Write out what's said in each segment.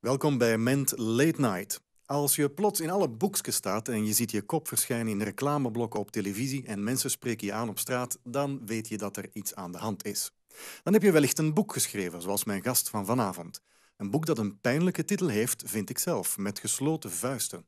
Welkom bij Ment Late Night. Als je plots in alle boekjes staat en je ziet je kop verschijnen in reclameblokken op televisie en mensen spreken je aan op straat, dan weet je dat er iets aan de hand is. Dan heb je wellicht een boek geschreven, zoals mijn gast van vanavond. Een boek dat een pijnlijke titel heeft, vind ik zelf, met gesloten vuisten.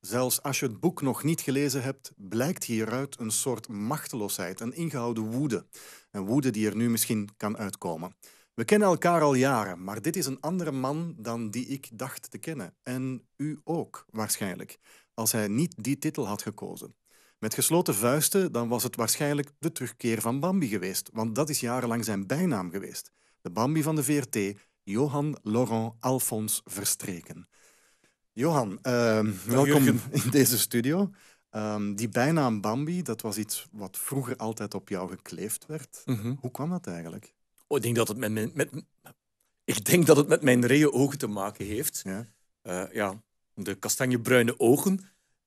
Zelfs als je het boek nog niet gelezen hebt, blijkt hieruit een soort machteloosheid, een ingehouden woede. Een woede die er nu misschien kan uitkomen. We kennen elkaar al jaren, maar dit is een andere man dan die ik dacht te kennen. En u ook, waarschijnlijk, als hij niet die titel had gekozen. Met gesloten vuisten dan was het waarschijnlijk de terugkeer van Bambi geweest, want dat is jarenlang zijn bijnaam geweest. De Bambi van de VRT, Johan Laurent Alphons Verstreken. Johan, eh, welkom in deze studio. Ehm, die bijnaam Bambi, dat was iets wat vroeger altijd op jou gekleefd werd. Mhm. Hoe kwam dat eigenlijk? Oh, ik, denk dat het met mijn, met, ik denk dat het met mijn rode ogen te maken heeft. Ja. Uh, ja, de kastanjebruine ogen.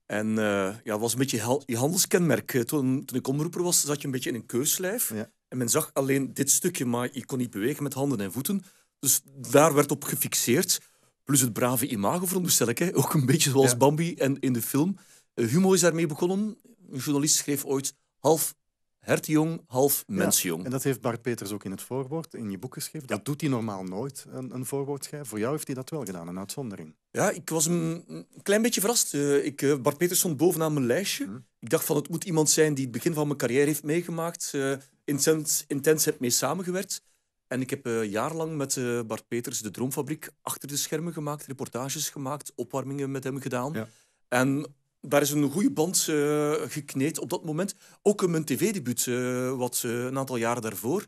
En eh, ja, was een beetje je handelskenmerk. Eh, toen, toen ik omroeper was, zat je een beetje in een keurslijf. En men zag alleen dit stukje, maar je kon niet bewegen met handen en voeten. Dus daar werd op gefixeerd. Plus het brave imago, veronderstel ik. Hè? Ook een beetje zoals Bambi en in de film. Humo is daarmee begonnen. Een journalist schreef ooit... Half hertjong, half mensjong. en dat heeft Bart Peters ook in het voorwoord, in je boek geschreven. Dat doet hij normaal nooit, een, voorwoord schrijven. Voor jou heeft hij dat wel gedaan, een uitzondering. Ja, ik was een, een klein beetje verrast. Eh, ik, eh, Bart Peters stond bovenaan mijn lijstje. Mhm. Ik dacht van, het moet iemand zijn die het begin van mijn carrière heeft meegemaakt. Eh, intens, intens heb mee samengewerkt. En ik heb jarenlang met Bart Peters de Droomfabriek achter de schermen gemaakt, reportages gemaakt, opwarmingen met hem gedaan. Ja. En daar is een goede band eh, gekneed op dat moment. Ook mijn tv-debuut, eh, wat eh, een aantal jaren daarvoor.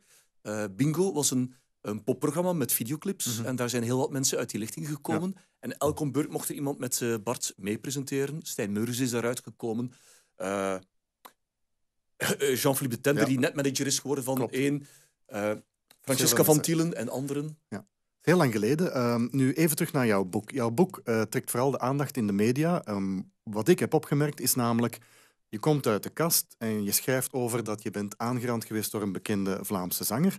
Bingo was een, een popprogramma met videoclips. Mhm. En daar zijn heel wat mensen uit die lichting gekomen. En elke beurt mocht er iemand met Bart mee presenteren. Stijn meurs is daaruit gekomen. Jean-Philippe de Tender, die net manager is geworden van Klopt. één. Francesca van Tielen en anderen. Ja. Heel lang geleden. Ehm, nu even terug naar jouw boek. Jouw boek eh, trekt vooral de aandacht in de media. Ehm, wat ik heb opgemerkt is namelijk, je komt uit de kast en je schrijft over dat je bent aangerand geweest door een bekende Vlaamse zanger.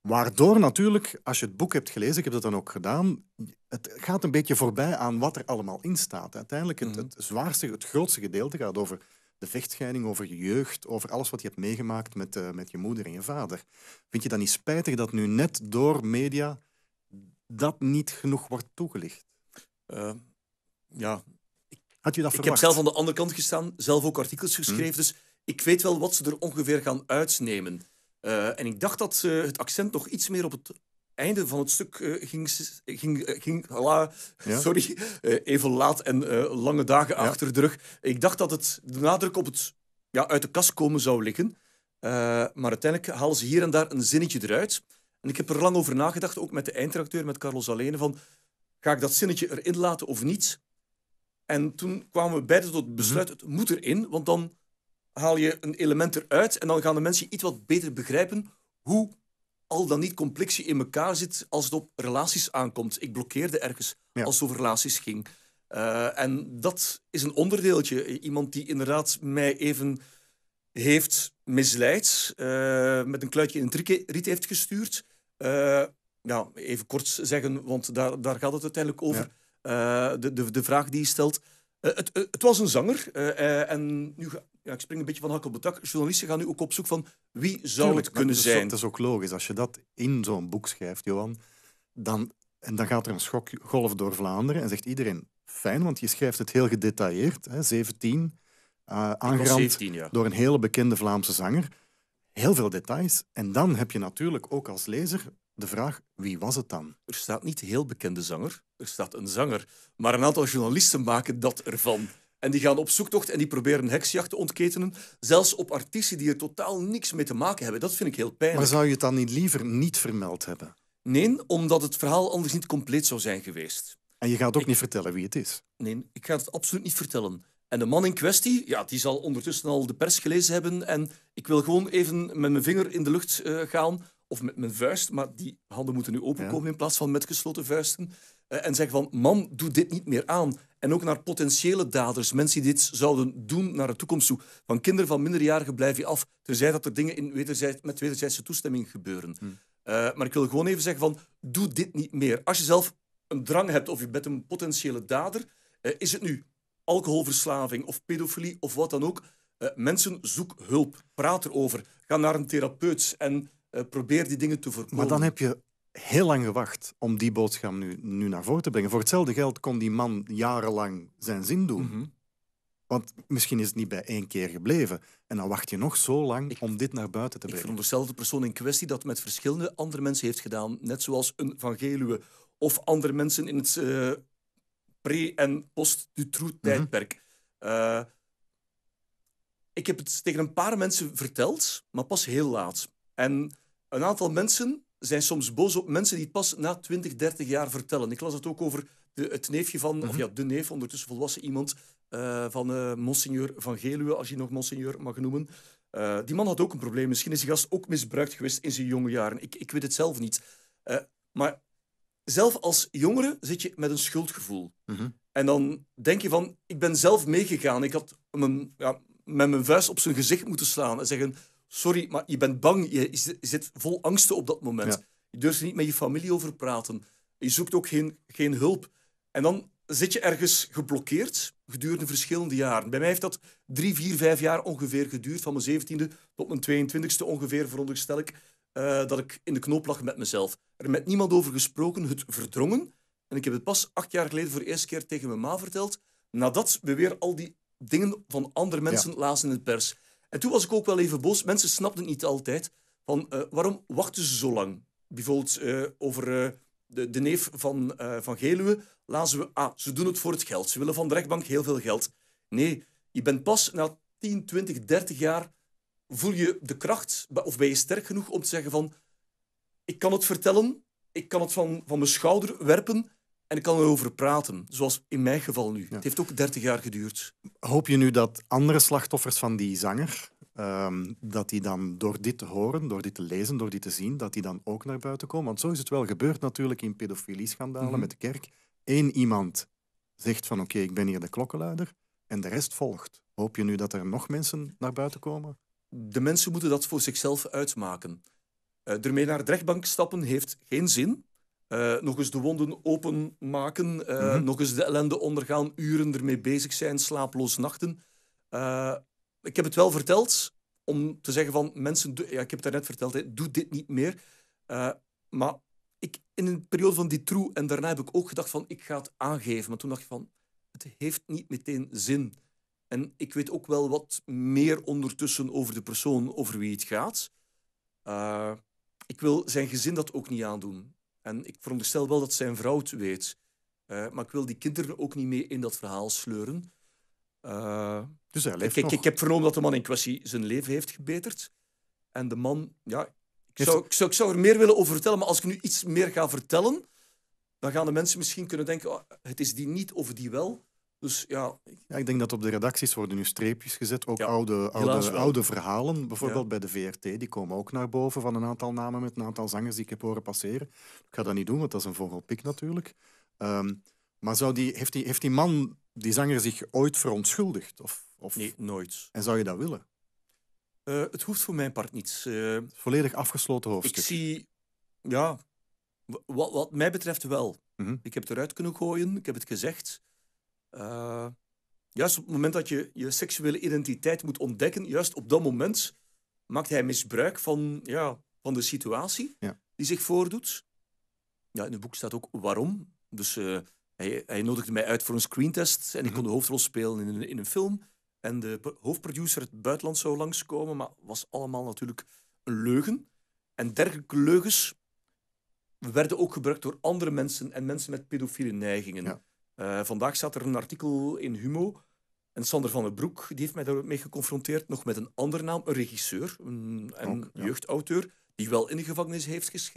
Waardoor natuurlijk, als je het boek hebt gelezen, ik heb dat dan ook gedaan, het gaat een beetje voorbij aan wat er allemaal in staat. Uiteindelijk het, mhm. het zwaarste, het grootste gedeelte gaat over de vechtscheiding, over je jeugd, over alles wat je hebt meegemaakt met, eh, met je moeder en je vader. Vind je dat niet spijtig dat nu net door media dat niet genoeg wordt toegelicht? Eh, ja. Had je dat verwacht? Ik heb zelf aan de andere kant gestaan, zelf ook artikels hm. geschreven, dus ik weet wel wat ze er ongeveer gaan uitnemen. Eh, en ik dacht dat ze eh, het accent nog iets meer op het einde van het stuk ging, ging, ging sorry, even laat en lange dagen achter de rug. Ik dacht dat het de nadruk op het ja, uit de kast komen zou liggen. maar uiteindelijk halen ze hier en daar een zinnetje eruit. En ik heb er lang over nagedacht, ook met de eindredacteur, met Carlos Alene, van ga ik dat zinnetje erin laten of niet? En toen kwamen we beiden tot het mhm. besluit, het moet erin, want dan haal je een element eruit en dan gaan de mensen iets wat beter begrijpen hoe al dan niet complexie in elkaar zit als het op relaties aankomt. Ik blokkeerde ergens als het over relaties ging. Eh, en dat is een onderdeeltje. Iemand die inderdaad mij even heeft misleid, eh, met een kluitje in het riet heeft gestuurd. Uh, even kort zeggen, want daar, daar gaat het uiteindelijk over. Eh, de, de, de vraag die je stelt. Eh, het, het, was een zanger. en nu ja, ik spring een beetje van hak op het dak. Journalisten gaan nu ook op zoek van wie zou het kunnen zijn. dat is ook logisch. Als je dat in zo'n boek schrijft, Johan, dan, en dan gaat er een schokgolf door Vlaanderen en zegt iedereen, fijn, want je schrijft het heel gedetailleerd. Hè, 17, uh, aangerand door een hele bekende Vlaamse zanger heel veel details. En dan heb je natuurlijk ook als lezer de vraag, wie was het dan? Er staat niet heel bekende zanger, er staat een zanger. Maar een aantal journalisten maken dat ervan. En die gaan op zoektocht en die proberen een heksjacht te ontketenen. Zelfs op artiesten die er totaal niks mee te maken hebben. Dat vind ik heel pijnlijk. Maar zou je het dan niet liever niet vermeld hebben? Nee, omdat het verhaal anders niet compleet zou zijn geweest. En je gaat ook niet vertellen wie het is? Nee, ik ga het absoluut niet vertellen. En de man in kwestie, ja, die zal ondertussen al de pers gelezen hebben en ik wil gewoon even met mijn vinger in de lucht eh, gaan of met mijn vuist, maar die handen moeten nu openkomen ja. in plaats van met gesloten vuisten. Eh, en zeggen van, man, doe dit niet meer aan. En ook naar potentiële daders, mensen die dit zouden doen naar de toekomst toe. Van kinderen van minderjarigen blijf je af, terzij dat er dingen in wederzijds, met wederzijdse toestemming gebeuren. Hmm. Eh, maar ik wil gewoon even zeggen van, doe dit niet meer. Als je zelf een drang hebt of je bent een potentiële dader, is het nu alcoholverslaving of pedofilie of wat dan ook. Eh, mensen, zoek hulp. Praat erover. Ga naar een therapeut en eh, probeer die dingen te voorkomen. Maar dan heb je heel lang gewacht om die boodschap nu, nu naar voren te brengen. Voor hetzelfde geld kon die man jarenlang zijn zin doen. Mhm. Want misschien is het niet bij één keer gebleven. En dan wacht je nog zo lang om dit naar buiten te brengen. Ik veronderstel de persoon in kwestie dat met verschillende andere mensen heeft gedaan. Net zoals een Van Geluwe of andere mensen in het eh, pre- en post-Dutroux-tijdperk. Mhm. Eh, ik heb het tegen een paar mensen verteld, maar pas heel laat. En een aantal mensen zijn soms boos op mensen die het pas na 20, 30 jaar vertellen. Ik las het ook over de, het neefje van, of mhm. ja, de neef, ondertussen volwassen iemand, eh, van uh, van Geluwe, als je nog monsigneur mag noemen. die man had ook een probleem. Misschien is die gast ook misbruikt geweest in zijn jonge jaren. Ik, ik weet het zelf niet. maar zelf als jongere zit je met een schuldgevoel. Mhm. En dan denk je van, ik ben zelf meegegaan. Ik had mijn, ja, met mijn vuist op zijn gezicht moeten slaan en zeggen... Sorry, maar je bent bang. Je, zit vol angsten op dat moment. Je durft er niet met je familie over praten. Je zoekt ook geen, geen hulp. En dan zit je ergens geblokkeerd gedurende verschillende jaren. Bij mij heeft dat drie, vier, vijf jaar ongeveer geduurd. Van mijn zeventiende tot mijn 22e ongeveer, veronderstel ik. Eh, dat ik in de knoop lag met mezelf. Er met niemand over gesproken, het verdrongen. En ik heb het pas acht jaar geleden voor de eerste keer tegen mijn ma verteld, nadat we weer al die dingen van andere mensen lazen in het pers. En toen was ik ook wel even boos. Mensen snapten niet altijd van eh, waarom wachten ze zo lang? Bijvoorbeeld eh, over de, de, neef van, van Geluwe lazen we, ah, ze doen het voor het geld. Ze willen van de rechtbank heel veel geld. Nee, je bent pas na 10, 20, 30 jaar voel je de kracht of ben je sterk genoeg om te zeggen van ik kan het vertellen, ik kan het van, van mijn schouder werpen en ik kan erover praten, zoals in mijn geval nu. Het heeft ook 30 jaar geduurd. Hoop je nu dat andere slachtoffers van die zanger, ehm, dat die dan door dit te horen, door dit te lezen, door dit te zien, dat die dan ook naar buiten komen? Want zo is het wel gebeurd natuurlijk in pedofilie-schandalen mhm. met de kerk. Eén iemand zegt van oké, ik ben hier de klokkenluider en de rest volgt. Hoop je nu dat er nog mensen naar buiten komen? de mensen moeten dat voor zichzelf uitmaken. Uh, ermee naar de rechtbank stappen heeft geen zin. Eh, nog eens de wonden openmaken, eh, mhm. nog eens de ellende ondergaan, uren ermee bezig zijn, slaaploze nachten. ik heb het wel verteld om te zeggen van mensen, ja, ik heb het daarnet verteld, doe dit niet meer. maar ik, in een periode van die troe en daarna heb ik ook gedacht van ik ga het aangeven. Maar toen dacht ik van het heeft niet meteen zin. En ik weet ook wel wat meer ondertussen over de persoon over wie het gaat. Eh, ik wil zijn gezin dat ook niet aandoen. En ik veronderstel wel dat zijn vrouw het weet. Eh, maar ik wil die kinderen ook niet mee in dat verhaal sleuren. Eh, dus hij leeft ik, nog. ik, ik heb vernomen dat de man in kwestie zijn leven heeft gebeterd. En de man, ja, ik zou, ik, zou, er meer willen over vertellen, maar als ik nu iets meer ga vertellen, dan gaan de mensen misschien kunnen denken: oh, het is die niet of die wel. Dus ja, ik denk dat op de redacties worden nu streepjes gezet. Ook oude, oude, oude verhalen, bijvoorbeeld bij de VRT, die komen ook naar boven van een aantal namen met een aantal zangers die ik heb horen passeren. Ik ga dat niet doen, want dat is een vogelpik natuurlijk. Ehm, maar zou die, heeft, die, heeft die man, die zanger, zich ooit verontschuldigd? Of, of... Nee, nooit. En zou je dat willen? Eh, het hoeft voor mijn part niet. Eh, Volledig afgesloten hoofdstuk. Ik zie, ja, wat, wat mij betreft wel. Mhm. Ik heb het eruit kunnen gooien, ik heb het gezegd. Eh, juist op het moment dat je je seksuele identiteit moet ontdekken, juist op dat moment maakt hij misbruik van, ja, van de situatie die zich voordoet. Ja, in het boek staat ook waarom. Dus eh, hij, hij, nodigde mij uit voor een screentest en ik kon mhm. de hoofdrol spelen in een, in een film. En de hoofdproducer het buitenland zou langskomen, maar was allemaal natuurlijk een leugen. En dergelijke leugens werden ook gebruikt door andere mensen en mensen met pedofiele neigingen. Ja. Eh, vandaag staat er een artikel in Humo. En Sander van den Broek die heeft mij daarmee geconfronteerd. Nog met een andere naam, een regisseur, een, jeugdauteur. Die wel in de gevangenis heeft,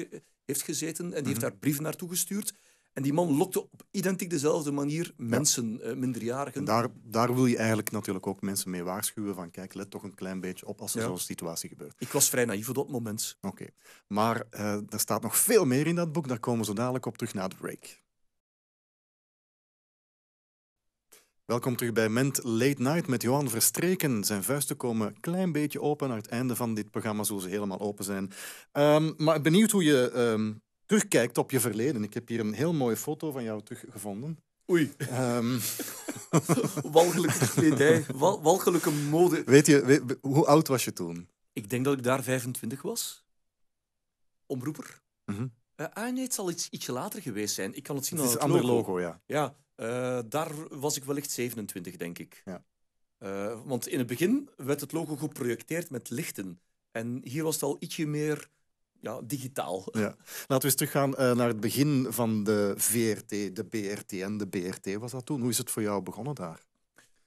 heeft gezeten. En die heeft mhm. daar brieven naartoe gestuurd. En die man lokte op identiek dezelfde manier mensen, eh, minderjarigen. daar, daar wil je eigenlijk natuurlijk ook mensen mee waarschuwen van kijk, let toch een klein beetje op als er zo'n situatie gebeurt. Ik was vrij naïef op dat moment. Oké, maar uh, er staat nog veel meer in dat boek. Daar komen we zo dadelijk op terug na de break. Welkom terug bij Ment Late Night met Johan Verstreken. Zijn vuisten komen een klein beetje open. Naar het einde van dit programma zullen ze helemaal open zijn. Ehm, maar benieuwd hoe je ehm, terugkijkt op je verleden. Ik heb hier een heel mooie foto van jou teruggevonden. Oei. Um. walgelijke kledij, walgelijke mode. Weet je, hoe oud was je toen? Ik denk dat ik daar 25 was. Omroeper. Mm nee, het zal iets, ietsje later geweest zijn. Ik kan het zien het aan het, het logo. logo. ja. ja. Eh, daar was ik wellicht 27, denk ik. Ja. Eh, want in het begin werd het logo geprojecteerd met lichten. En hier was het al ietsje meer ja, digitaal. Ja. Laten we eens teruggaan eh, naar het begin van de VRT, de BRT en de BRT. Was dat toen? Hoe is het voor jou begonnen daar?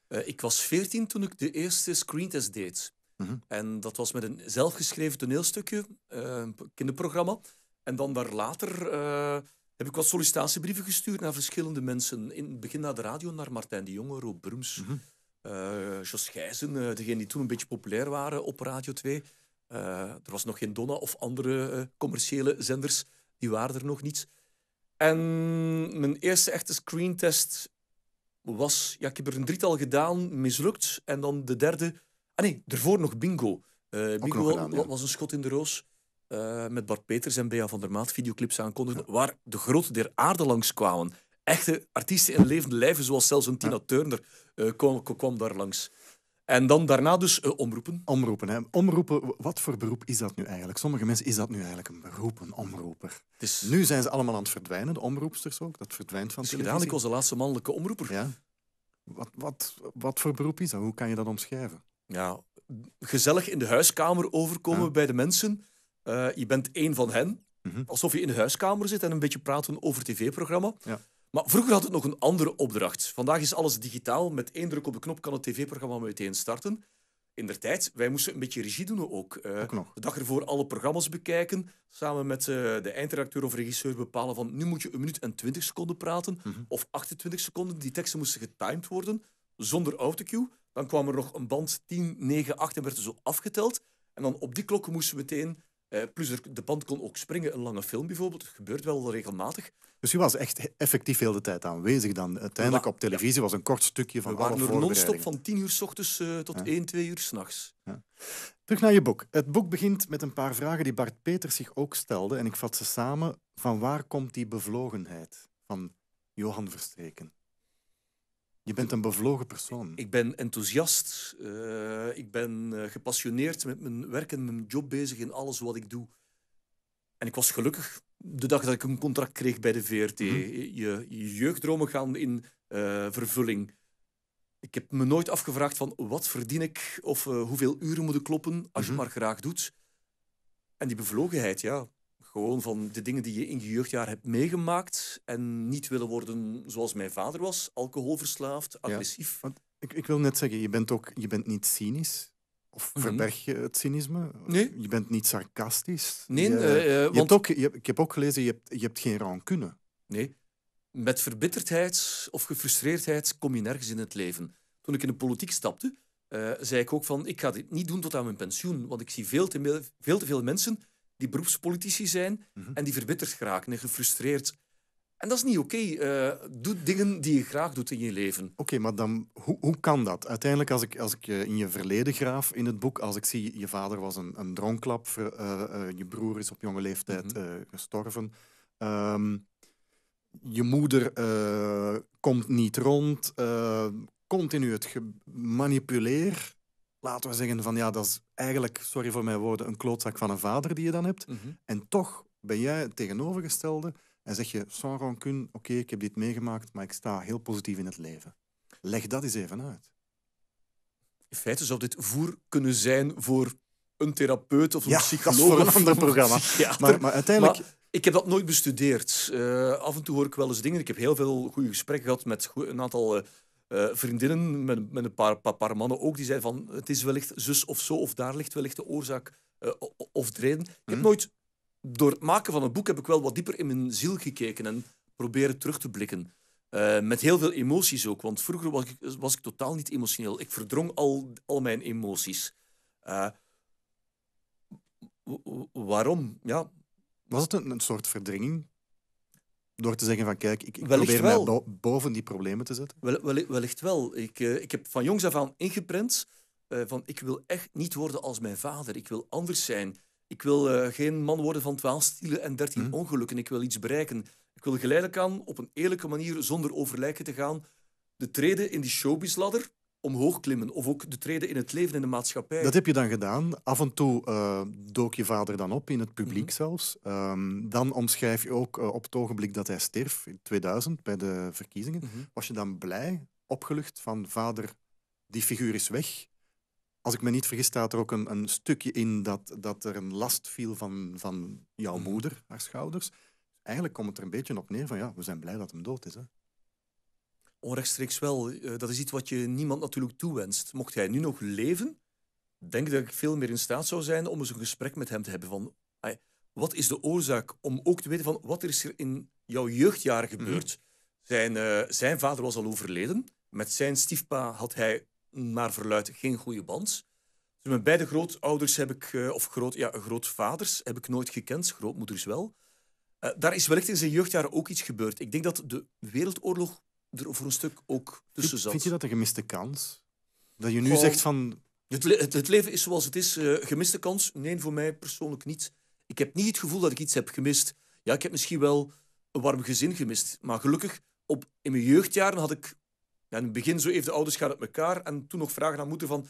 ik was 14 toen ik de eerste screentest deed. Mhm. En dat was met een zelfgeschreven toneelstukje, een kinderprogramma. En dan daar later heb ik wat sollicitatiebrieven gestuurd naar verschillende mensen. In het begin naar de radio, naar Martijn de Jonge, Rob Brums, mhm. eh, Jos Gijzen, uh, degenen die toen een beetje populair waren op Radio 2. Eh, er was nog geen Donna of andere commerciële zenders, die waren er nog niet. En mijn eerste echte screentest was, ja, ik heb er een drietal gedaan, mislukt. En dan de derde, ah nee, ervoor nog bingo. bingo was een schot in de roos. Eh, met Bart Peters en Bea van der Maat videoclips aankondigden, waar de grote der aarde langs kwamen. Echte artiesten in levende lijven, zoals zelfs een Tina Turner eh, kwam, kwam, daar langs. En dan daarna dus eh, omroepen. Omroepen, hè. Omroepen, wat voor beroep is dat nu eigenlijk? Sommige mensen is dat nu eigenlijk een beroep, een omroeper. Nu zijn ze allemaal aan het verdwijnen, de omroepsters ook. Dat verdwijnt van dus televisie. ik was de laatste mannelijke omroeper. Ja. Wat, wat, wat voor beroep is dat? Hoe kan je dat omschrijven? Ja, gezellig in de huiskamer overkomen bij de mensen eh, je bent één van hen. Mhm. Alsof je in de huiskamer zit en een beetje praten over tv-programma. Ja. Maar vroeger had het nog een andere opdracht. Vandaag is alles digitaal. Met één druk op de knop kan het tv-programma meteen starten. In der tijd, wij moesten een beetje regie doen ook. Eh, de dag ervoor alle programma's bekijken. Samen met eh, de eindredacteur of regisseur bepalen van... nu moet je een minuut en twintig seconden praten. Mhm. Of 28 seconden. Die teksten moesten getimed worden. Zonder autocue. Dan kwam er nog een band 10, 9, 8 en werd er zo afgeteld. En dan op die klokken moesten we meteen eh, plus de band kon ook springen, een lange film bijvoorbeeld. Dat gebeurt wel regelmatig. Dus je was echt effectief heel de tijd aanwezig dan. Uiteindelijk op televisie was een kort stukje van We waren een non-stop van tien uur s ochtends eh, tot ja. twee uur s'nachts. Ja. Terug naar je boek. Het boek begint met een paar vragen die Bart Peters zich ook stelde. En ik vat ze samen. Van waar komt die bevlogenheid van Johan Verstreken? Je bent een bevlogen persoon. Ik ben enthousiast. Eh, ik ben eh, gepassioneerd met mijn werk en mijn job bezig in alles wat ik doe. En ik was gelukkig de dag dat ik een contract kreeg bij de VRT. Mhm. Je, je, jeugddromen gaan in eh, vervulling. Ik heb me nooit afgevraagd van wat verdien ik of hoeveel uren moet ik kloppen als je mhm. maar graag doet. En die bevlogenheid, ja, gewoon van de dingen die je in je jeugdjaar hebt meegemaakt en niet willen worden zoals mijn vader was, alcoholverslaafd, agressief. want ik, ik, wil net zeggen, je bent ook je bent niet cynisch. Of mhm. verberg je het cynisme? Nee. Je bent niet sarcastisch. Nee, eh, eh, want... ook, ik heb ook gelezen, je hebt, je hebt geen rancune. Nee. Met verbitterdheid of gefrustreerdheid kom je nergens in het leven. Toen ik in de politiek stapte, eh, zei ik ook van, ik ga dit niet doen tot aan mijn pensioen, want ik zie veel te, veel, te veel mensen die beroepspolitici zijn mhm. en die verbitterd geraken en gefrustreerd. En dat is niet oké. Eh, doe dingen die je graag doet in je leven. Oké, maar dan, hoe, hoe kan dat? Uiteindelijk, als ik, als ik eh, in je verleden graaf in het boek, als ik zie je vader was een, een dronklap, eh, je broer is op jonge leeftijd mhm. gestorven, ehm, je moeder komt niet rond, continu het manipuleer laten we zeggen van ja, dat is eigenlijk, sorry voor mijn woorden, een klootzak van een vader die je dan hebt. Mhm. En toch ben jij het tegenovergestelde en zeg je sans rancune, oké, ik heb dit meegemaakt, maar ik sta heel positief in het leven. Leg dat eens even uit. In feite zou dit voer kunnen zijn voor een therapeut of een ja, psycholoog. voor een ander programma. maar, maar, uiteindelijk... ik heb dat nooit bestudeerd. Eh, af en toe hoor ik wel eens dingen. Ik heb heel veel goede gesprekken gehad met een aantal... Uh, eh, vriendinnen met, met een paar, paar, mannen ook, die zeiden van het is wellicht zus of zo, of daar ligt wellicht de oorzaak eh, of de reden. Ik heb mhm. nooit, door het maken van een boek, heb ik wel wat dieper in mijn ziel gekeken en proberen terug te blikken. Eh, met heel veel emoties ook, want vroeger was ik, was ik totaal niet emotioneel. Ik verdrong al, al mijn emoties. waarom? Ja. Was het een, een soort verdringing? Door te zeggen van kijk, ik, probeer wel. mij boven die problemen te zetten. wellicht wel. Ik, eh, ik heb van jongs af aan ingeprent eh, van ik wil echt niet worden als mijn vader. Ik wil anders zijn. Ik wil eh, geen man worden van 12 stielen en dertien mhm. ongelukken. Ik wil iets bereiken. Ik wil geleidelijk aan, op een eerlijke manier, zonder overlijken te gaan, de treden in die ladder omhoog klimmen. Of ook de treden in het leven in de maatschappij. Dat heb je dan gedaan. Af en toe eh, dook je vader dan op, in het publiek mhm. zelfs. Ehm, dan omschrijf je ook eh, op het ogenblik dat hij stierf, in 2000, bij de verkiezingen. Mhm. Was je dan blij, opgelucht van vader, die figuur is weg? Als ik me niet vergis, staat er ook een, een stukje in dat, dat er een last viel van, van jouw mhm. moeder, haar schouders. Eigenlijk komt het er een beetje op neer van ja, we zijn blij dat hem dood is. Hè? Onrechtstreeks wel. Eh, dat is iets wat je niemand natuurlijk toewenst. Mocht hij nu nog leven, denk ik dat ik veel meer in staat zou zijn om eens een gesprek met hem te hebben van wat is de oorzaak? Om ook te weten van wat er is er in jouw jeugdjaren mhm. gebeurd. Zijn, eh, zijn vader was al overleden. Met zijn stiefpa had hij maar mm, verluidt geen goede band. Dus mijn beide grootouders heb ik, eh, of groot, ja, grootvaders heb ik nooit gekend, grootmoeders wel. daar is wellicht in zijn jeugdjaren ook iets gebeurd. Ik denk dat de Wereldoorlog er voor een stuk ook tussen zat. Vind je dat een gemiste kans? Dat je nu zegt van... Het, het, leven is zoals het is. Uh, gemiste kans? Nee, voor mij persoonlijk niet. Ik heb niet het gevoel dat ik iets heb gemist. Ja, ik heb misschien wel een warm gezin gemist. Maar gelukkig, op, in mijn jeugdjaren had ik... Ja, in het begin zo even de ouders gaan uit elkaar. En toen nog vragen aan moeder van...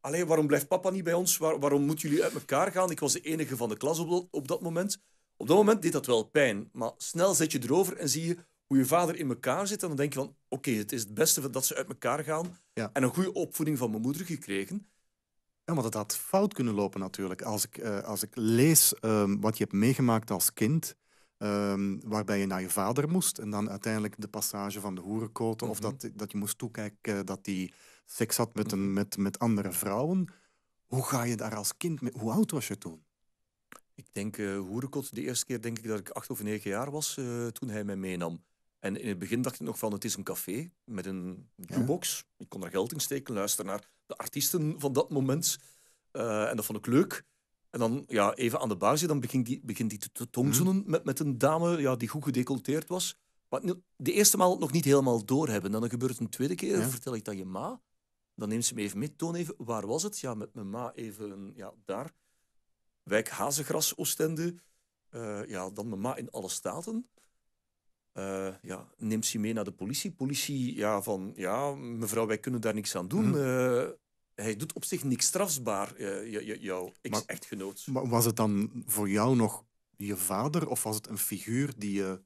Allee, waarom blijft papa niet bij ons? waarom moeten jullie uit elkaar gaan? Ik was de enige van de klas op op dat moment. Op dat moment deed dat wel pijn. Maar snel zet je erover en zie je hoe je vader in elkaar zit. En dan denk je van, oké, het is het beste dat ze uit elkaar gaan. En een goede opvoeding van mijn moeder gekregen. Ja, maar dat had fout kunnen lopen natuurlijk. Als ik, eh, als ik lees ehm, wat je hebt meegemaakt als kind, ehm, waarbij je naar je vader moest en dan uiteindelijk de passage van de hoerenkoten, of mhm. dat, dat je moest toekijken eh, dat hij seks had met, een, met, met andere vrouwen. Hoe ga je daar als kind mee? Hoe oud was je toen? Ik denk, uh, eh, hoerenkot, de eerste keer denk ik dat ik acht of negen jaar was toen hij mij meenam. En in het begin dacht ik nog van, het is een café met een jukebox. Ik kon daar geld in steken, luisteren naar de artiesten van dat moment. Eh, en dat vond ik leuk. En dan ja, even aan de bar zitten, dan begint die, te tongzoenen hmm. met, met een dame ja, die goed gedecolteerd was. Maar de eerste maal nog niet helemaal doorhebben. Dan gebeurt het een tweede keer, ja. vertel ik dat je ma. Dan neemt ze me even mee, toon even, waar was het? Ja, met mijn ma even ja, daar. Wijk Hazegras, Oostende. Eh, ja, dan mijn ma in alle staten. Uh, ja, neemt ze mee naar de politie. Politie, ja, van ja, mevrouw, wij kunnen daar niks aan doen. Mhm. Eh, hij doet op zich niks strafbaar, uh, eh, jouw ex-echtgenoot. Maar was het dan voor jou nog je vader of was het een figuur die je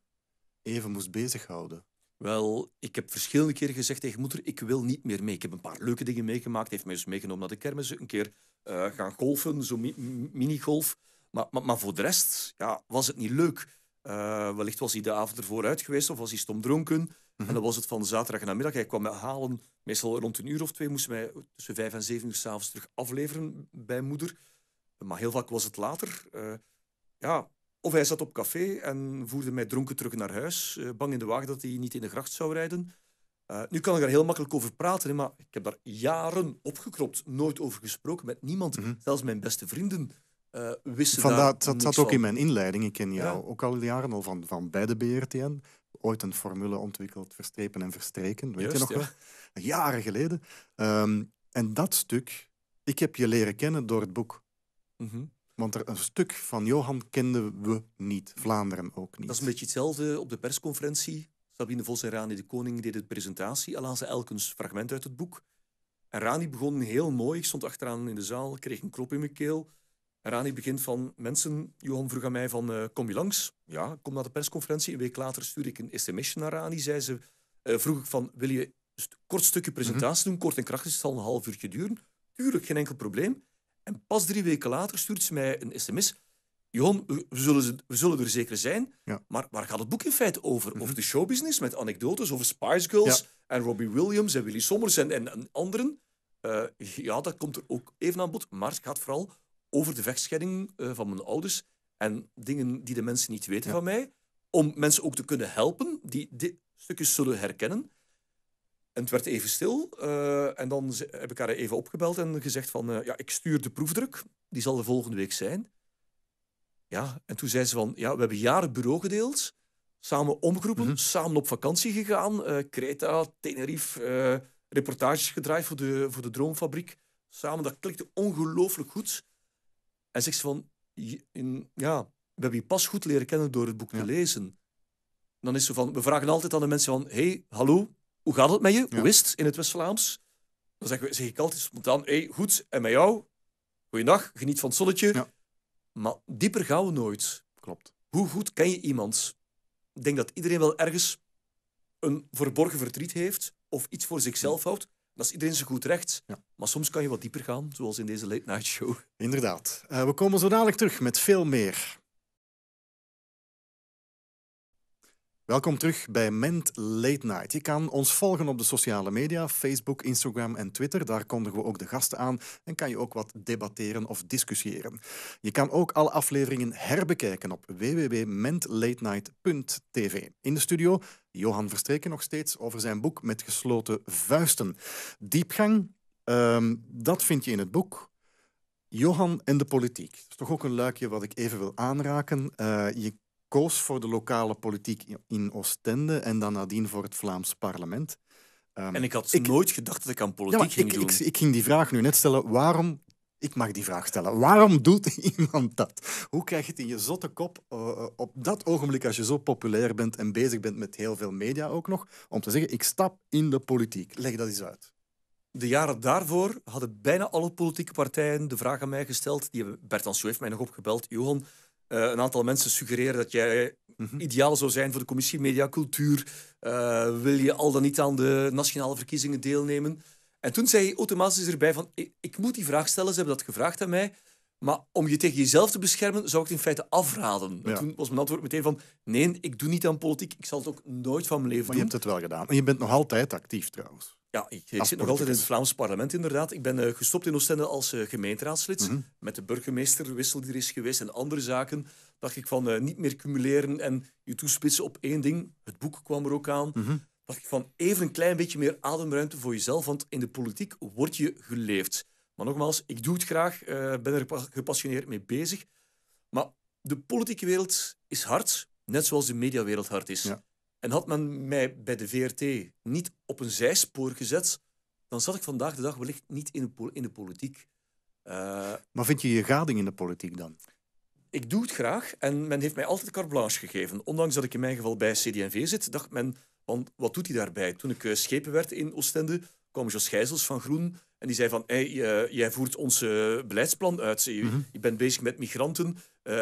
even moest bezighouden? Wel, ik heb verschillende keren gezegd tegen moeder, ik wil niet meer mee. Ik heb een paar leuke dingen meegemaakt. hij heeft mij dus meegenomen naar de kermis, een keer gaan golfen, zo'n minigolf. Maar, maar, maar voor de rest ja, was het niet leuk. Eh, wellicht was hij de avond ervoor uit geweest of was hij stomdronken. Mm En dan was het van zaterdag namiddag. Hij kwam mij halen, meestal rond een uur of twee, moesten wij tussen vijf en zeven uur s'avonds terug afleveren bij moeder. Maar heel vaak was het later. Eh, ja, of hij zat op café en voerde mij dronken terug naar huis, eh, bang in de wagen dat hij niet in de gracht zou rijden. nu kan ik daar heel makkelijk over praten, maar ik heb daar jaren opgekropt, nooit over gesproken met niemand, mhm. zelfs mijn beste vrienden uh, dat zat ook in mijn inleiding. Ik ken jou ook al jaren al van, van bij de BRTN. Ooit een formule ontwikkeld, verstrepen en verstreken. Weet je nog wel? Jaren geleden. Ehm, en dat stuk, ik heb je leren kennen door het boek. Mhm. Want er, een stuk van Johan kenden we niet, Vlaanderen ook niet. Dat is een beetje hetzelfde op de persconferentie. Sabine Vos en Rani de Koning deden de presentatie, al ze elkens fragment uit het boek. En Rani begon heel mooi, ik stond achteraan in de zaal, kreeg een klop in mijn keel. Rani begint van mensen. Johan vroeg aan mij van eh, kom je langs? Ja, kom naar de persconferentie. Een week later stuur ik een SMS naar Rani. Zei ze, eh, vroeg ik van wil je een kort stukje presentatie doen? Kort en krachtig, het zal een half uurtje duren. Tuurlijk, geen enkel probleem. En pas drie weken later stuurt ze mij een sms. Johan, we zullen, we zullen er zeker zijn, maar waar gaat het boek in feite over? Over mhm. de showbusiness met anekdotes over Spice Girls en Robbie Williams en Willy Sommers en, en, anderen. Eh, ja, dat komt er ook even aan bod, maar het gaat vooral over de vechtscheiding eh, van mijn ouders en dingen die de mensen niet weten van mij, om mensen ook te kunnen helpen die dit stukjes zullen herkennen. En het werd even stil. Eh, en dan heb ik haar even opgebeld en gezegd van, eh, ja, ik stuur de proefdruk. Die zal de volgende week zijn. Ja, en toen zei ze van, ja, we hebben jaren bureau gedeeld. Samen omgeroepen, mhm. samen op vakantie gegaan. Uh, Creta, Tenerife, reportages gedraaid voor de, voor de Droomfabriek. Samen, dat klikte ongelooflijk goed en zegt van, ja, we hebben je pas goed leren kennen door het boek te lezen. Dan is ze van, we vragen altijd aan de mensen van, hey, hallo, hoe gaat het met je? Hoe is het in het West-Vlaams? Dan zeg, zeg ik altijd spontaan, hey, goed, en met jou? Goeiedag, geniet van het zonnetje. Maar dieper gaan we nooit. Klopt. Hoe goed ken je iemand? Ik denk dat iedereen wel ergens een verborgen verdriet heeft of iets voor zichzelf houdt. Dat is iedereen zo goed recht. Ja. Maar soms kan je wat dieper gaan, zoals in deze late night show. Inderdaad. Eh, we komen zo dadelijk terug met veel meer. Welkom terug bij Ment Late Night. Je kan ons volgen op de sociale media, Facebook, Instagram en Twitter. Daar kondigen we ook de gasten aan en kan je ook wat debatteren of discussiëren. Je kan ook alle afleveringen herbekijken op www.mentlatenight.tv. In de studio Johan Verstreken nog steeds over zijn boek Met gesloten vuisten. Diepgang, ehm, dat vind je in het boek. Johan en de politiek. Dat is toch ook een luikje wat ik even wil aanraken. Eh, je koos voor de lokale politiek in Oostende en dan nadien voor het Vlaams parlement. Ehm, en ik had nooit gedacht dat ik aan politiek ja, ging ik, doen. Ik, ik, ging die vraag nu net stellen. Waarom, ik mag die vraag stellen, waarom doet iemand dat? Hoe krijg je het in je zotte kop eh, eh, op dat ogenblik als je zo populair bent en bezig bent met heel veel media ook nog, om te zeggen, ik stap in de politiek. Leg dat eens uit. De jaren daarvoor hadden bijna alle politieke partijen de vraag aan mij gesteld. Die hebben heeft mij nog opgebeld. Johan, eh, een aantal mensen suggereren dat jij mhm. ideaal zou zijn voor de commissie Media Cultuur. Eh, wil je al dan niet aan de nationale verkiezingen deelnemen? En toen zei je automatisch erbij van, ik, ik moet die vraag stellen, ze hebben dat gevraagd aan mij. Maar om je tegen jezelf te beschermen, zou ik het in feite afraden. Toen was mijn antwoord meteen van, nee, ik doe niet aan politiek. Ik zal het ook nooit van mijn leven doen. Maar je hebt het wel gedaan. En je bent nog altijd actief trouwens. Ja, ik, zit nog altijd in het Vlaams parlement inderdaad. Ik ben eh, gestopt in Oostende als eh, gemeenteraadslid. Mhm. Met de burgemeesterwissel die er is geweest en andere zaken dacht ik van eh, niet meer cumuleren en je toespitsen op één ding. Het boek kwam er ook aan. Mm Dacht ik van even een klein beetje meer ademruimte voor jezelf, want in de politiek word je geleefd. Maar nogmaals, ik doe het graag, ben er gepassioneerd mee bezig. Maar de politieke wereld is hard, net zoals de mediawereld hard is. Ja. En had men mij bij de VRT niet op een zijspoor gezet, dan zat ik vandaag de dag wellicht niet in de, in de politiek. Eh, maar vind je je gading in de politiek dan? Ik doe het graag en men heeft mij altijd carte blanche gegeven. Ondanks dat ik in mijn geval bij CD&V zit, dacht men, want wat doet hij daarbij? Toen ik eh, schepen werd in Oostende, kwam Jos Gijzels van Groen en die zei van, hey, eh, jij voert ons beleidsplan uit. Je, mm bent bezig met migranten,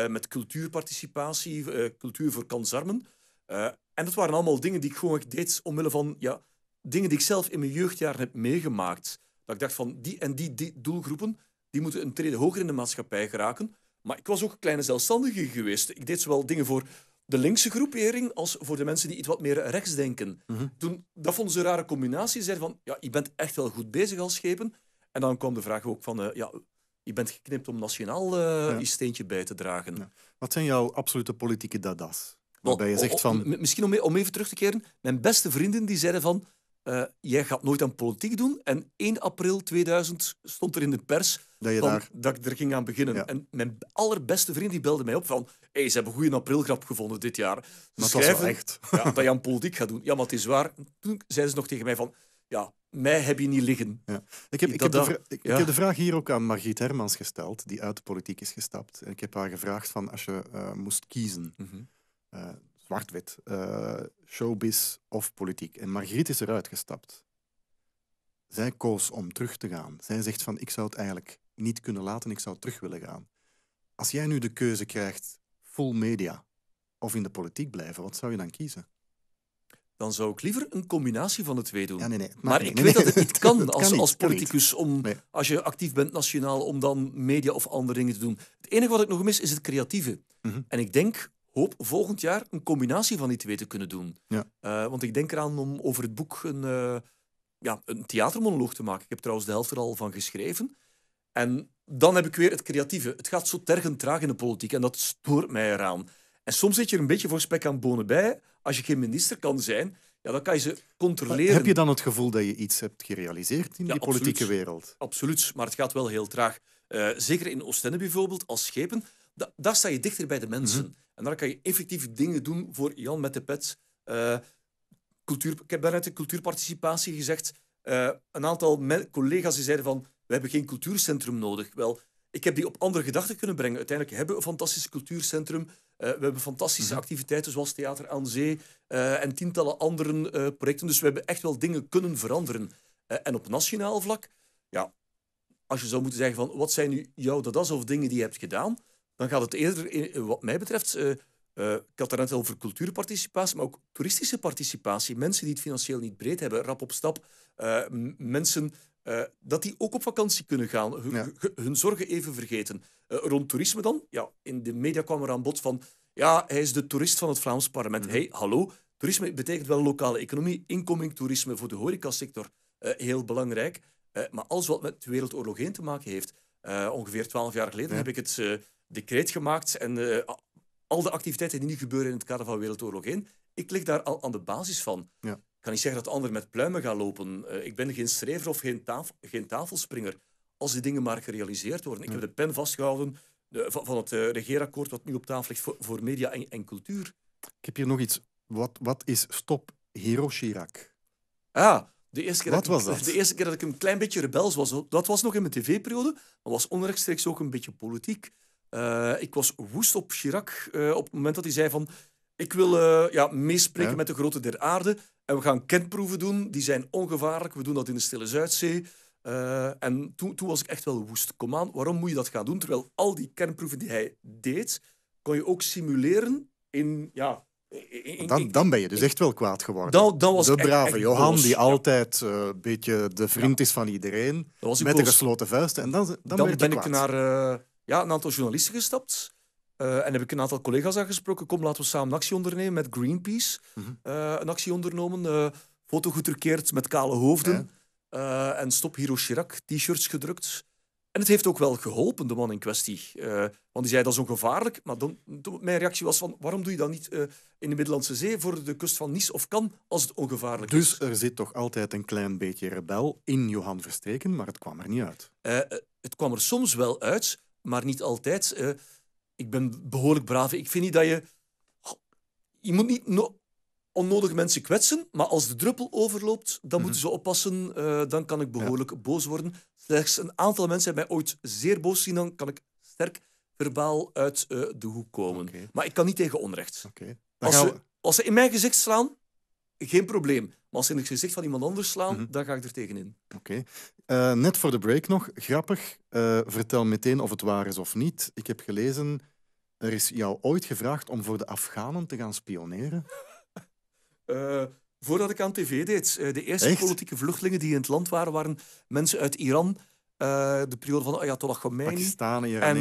met cultuurparticipatie, cultuur voor kansarmen. En dat waren allemaal dingen die ik gewoon deed omwille van ja, dingen die ik zelf in mijn jeugdjaren heb meegemaakt. Dat ik dacht van die en die, die doelgroepen, die moeten een treden hoger in de maatschappij geraken. Maar ik was ook een kleine zelfstandige geweest. Ik deed zowel dingen voor de linkse groepering als voor de mensen die iets wat meer rechts denken. Mhm. Toen, dat vond ze een rare combinatie. Ze zeiden van, ja, je bent echt wel goed bezig als schepen. En dan kwam de vraag ook van, eh, ja, je bent geknipt om nationaal uh, je steentje bij te dragen. Wat zijn jouw absolute politieke dadas? Waarbij je zegt van... misschien om, e-, om, even terug te keren. Mijn beste vrienden die zeiden van... Eh, jij gaat nooit aan politiek doen. En 1 april 2000 stond er in de pers dat, je daar... dat ik er ging aan beginnen. En mijn allerbeste vriend die belde mij op van... hey, ze hebben een goede aprilgrap gevonden dit jaar. Maar Schrijven, dat was echt. Ja, dat je aan politiek gaat doen. Ja, maar het is waar. Toen zeiden ze nog tegen mij van... Ja, mij heb je niet liggen. Ja. Ik, heb, ik, heb de ik, heb, de vraag hier ook aan Margriet Hermans gesteld, die uit de politiek is gestapt. En ik heb haar gevraagd van als je eh, moest kiezen... Mhm uh, zwart-wit, eh, showbiz of politiek. En Margriet is eruit gestapt. Zij koos om terug te gaan. Zij zegt van ik zou het eigenlijk niet kunnen laten, ik zou terug willen gaan. Als jij nu de keuze krijgt, full media of in de politiek blijven, wat zou je dan kiezen? Dan zou ik liever een combinatie van de twee doen. nee, nee, maar ik weet dat het niet kan als, als politicus, om, als je actief bent nationaal, om dan media of andere dingen te doen. Het enige wat ik nog mis is het creatieve. Mhm. En ik denk hoop volgend jaar een combinatie van die twee te kunnen doen. Ja. Eh, want ik denk eraan om over het boek een, eh, ja, een theatermonoloog te maken. Ik heb trouwens de helft er al van geschreven. En dan heb ik weer het creatieve. Het gaat zo tergend traag in de politiek en dat stoort mij eraan. En soms zit je er een beetje voor spek aan bonen bij. Als je geen minister kan zijn, ja, dan kan je ze controleren. heb je dan het gevoel dat je iets hebt gerealiseerd in die politieke wereld? Absoluut, maar het gaat wel heel traag. Eh, zeker in Oostende bijvoorbeeld, als schepen, daar sta je dichter bij de mensen. Mhm. En daar kan je effectief dingen doen voor Jan met de pet. Eh, cultuur, ik heb daarnet de cultuurparticipatie gezegd. Eh, een aantal collega's die zeiden van, we hebben geen cultuurcentrum nodig. Wel, ik heb die op andere gedachten kunnen brengen. Uiteindelijk hebben we een fantastisch cultuurcentrum. Eh, we hebben fantastische mhm. activiteiten zoals Theater aan Zee en tientallen andere projecten. Dus we hebben echt wel dingen kunnen veranderen. en op nationaal vlak, ja, als je zou moeten zeggen van, wat zijn nu jouw dat of dingen die je hebt gedaan? dan gaat het eerder, eh, wat mij betreft, ik eh, had eh, het net over cultuurparticipatie, maar ook toeristische participatie. Mensen die het financieel niet breed hebben, rap op stap. mensen dat die ook op vakantie kunnen gaan, hun, zorgen even vergeten. rond toerisme dan, ja, in de media kwam er aan bod van, ja, hij is de toerist van het Vlaams parlement. Mhm. hey, hallo, toerisme betekent wel lokale economie, inkoming toerisme voor de horecasector, heel belangrijk. maar alles wat met de Wereldoorlog te maken heeft. ongeveer twaalf jaar geleden heb ik het decreet gemaakt en eh, al de activiteiten die nu gebeuren in het kader van Wereldoorlog 1, ik lig daar al aan de basis van. Ja. Ik kan niet zeggen dat anderen met pluimen gaan lopen. Eh, ik ben geen schrijver of geen, taf geen, tafelspringer. Als die dingen maar gerealiseerd worden. Ik heb de pen vastgehouden van, het eh, regeerakkoord wat nu op tafel ligt voor, media en, en, cultuur. Ik heb hier nog iets. Wat, wat is Stop Hiroshirak? Ah, de eerste, keer dat, ik, dat? de eerste keer dat ik een klein beetje rebels was, dat was nog in mijn tv-periode, maar was onrechtstreeks ook een beetje politiek. Eh, ik was woest op Chirac eh, op het moment dat hij zei van... Ik wil eh, ja, meespreken met de grote der aarde. En we gaan kernproeven doen. Die zijn ongevaarlijk. We doen dat in de Stille Zuidzee. en toen, toen was ik echt wel woest. Kom aan, waarom moet je dat gaan doen? Terwijl al die kernproeven die hij deed, kon je ook simuleren in... Ja, dan, dan ben je dus echt wel kwaad geworden. Dan, was de brave Johan, die altijd een beetje de vriend is van iedereen, met de gesloten vuisten. En dan, dan, ben ik naar ja, een aantal journalisten gestapt. Eh, en heb ik een aantal collega's aangesproken. Kom, laten we samen actie ondernemen met Greenpeace. Mhm. Eh, een actie ondernomen. Uh, foto goedgekeerd met kale hoofden. en stop Hiro Chirac, t-shirts gedrukt. En het heeft ook wel geholpen, de man in kwestie. want die zei dat is ongevaarlijk. Maar mijn reactie was van, waarom doe je dat niet in de Middellandse Zee voor de kust van Nice of kan als het ongevaarlijk dus is? Dus er zit toch altijd een klein beetje rebel in Johan Versteken, maar het kwam er niet uit? het kwam er soms wel uit, maar niet altijd. ik ben behoorlijk braaf. Ik vind niet dat je... Je moet niet no onnodig mensen kwetsen, maar als de druppel overloopt, dan mhm. moeten ze oppassen. Eh, dan kan ik behoorlijk boos worden. Slechts een aantal mensen hebben mij ooit zeer boos zien. Dan kan ik sterk verbaal uit eh, de hoek komen. Maar ik kan niet tegen onrecht. Als, ze, als, ze, in mijn gezicht slaan, geen probleem. Maar als ze in het gezicht van iemand anders slaan, mhm. dan ga ik er tegenin. Oké. Eh, net voor de break nog, grappig. Eh, vertel meteen of het waar is of niet. Ik heb gelezen, er is jou ooit gevraagd om voor de Afghanen te gaan spioneren. Eh, voordat ik aan tv deed. de eerste politieke vluchtelingen die in het land waren, waren mensen uit Iran. de periode van Ayatollah Khomeini. Pakistani, En,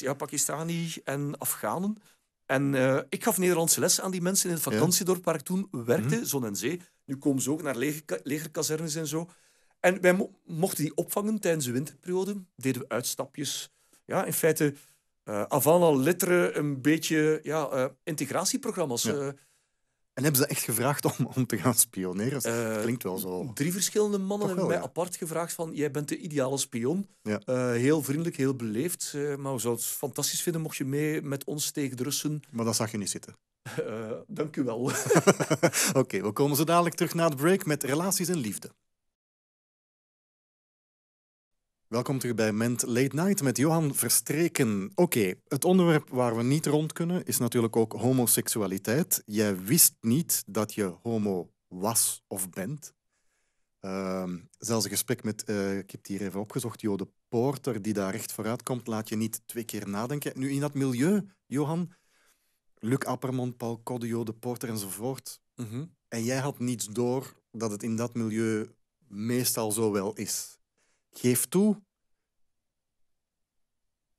ja, Pakistani en Afghanen. En ik gaf Nederlandse les aan die mensen in het vakantiedorp waar ik toen werkte, mhm. Zon en Zee. Nu komen ze ook naar legerkazernes en zo. En wij mochten die opvangen tijdens de winterperiode. Deden we uitstapjes. Ja, in feite, uh, eh, avant la lettre, een beetje ja, eh, integratieprogramma's. Eh. en hebben ze echt gevraagd om, om te gaan spioneren? dat klinkt wel zo. Drie verschillende mannen hebben mij apart gevraagd van... Jij bent de ideale spion. Ja. heel vriendelijk, heel beleefd. maar we zouden het fantastisch vinden mocht je mee met ons tegen de Russen... Maar dat zag je niet zitten. dank u wel. Oké, we komen zo dadelijk terug na de break met relaties en liefde. Welkom terug bij Ment Late Night met Johan Verstreken. Oké, het onderwerp waar we niet rond kunnen is natuurlijk ook homoseksualiteit. Jij wist niet dat je homo was of bent. Ehm, zelfs een gesprek met, eh, ik heb het hier even opgezocht, Jode Porter, die daar recht vooruit komt, laat je niet twee keer nadenken. Nu, in dat milieu, Johan, Luc Appermond, Paul Codde, Jode Porter enzovoort. Mhm. En jij had niets door dat het in dat milieu meestal zo wel is. Geef toe.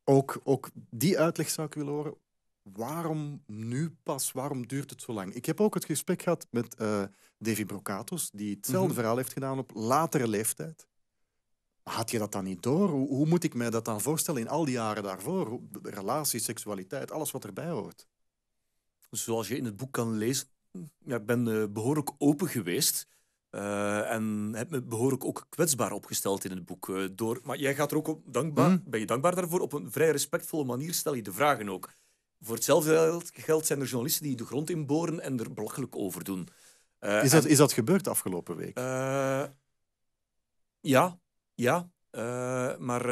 Ook, ook die uitleg zou ik willen horen. Waarom nu pas? Waarom duurt het zo lang? Ik heb ook het gesprek gehad met uh, Davy Brocatos, die hetzelfde mhm. verhaal heeft gedaan op latere leeftijd. Had je dat dan niet door? Hoe, hoe moet ik mij dat dan voorstellen in al die jaren daarvoor? Relaties, seksualiteit, alles wat erbij hoort. Zoals je in het boek kan lezen, ja, ik ben eh, behoorlijk open geweest. Eh, en heb me behoorlijk ook kwetsbaar opgesteld in het boek. Eh, door, maar jij gaat er ook op dankbaar, mm. ben je dankbaar daarvoor. Op een vrij respectvolle manier stel je de vragen ook. Voor hetzelfde geld zijn er journalisten die de grond inboren en er belachelijk over doen. Eh, is, dat, is dat gebeurd afgelopen week? ja, ja. maar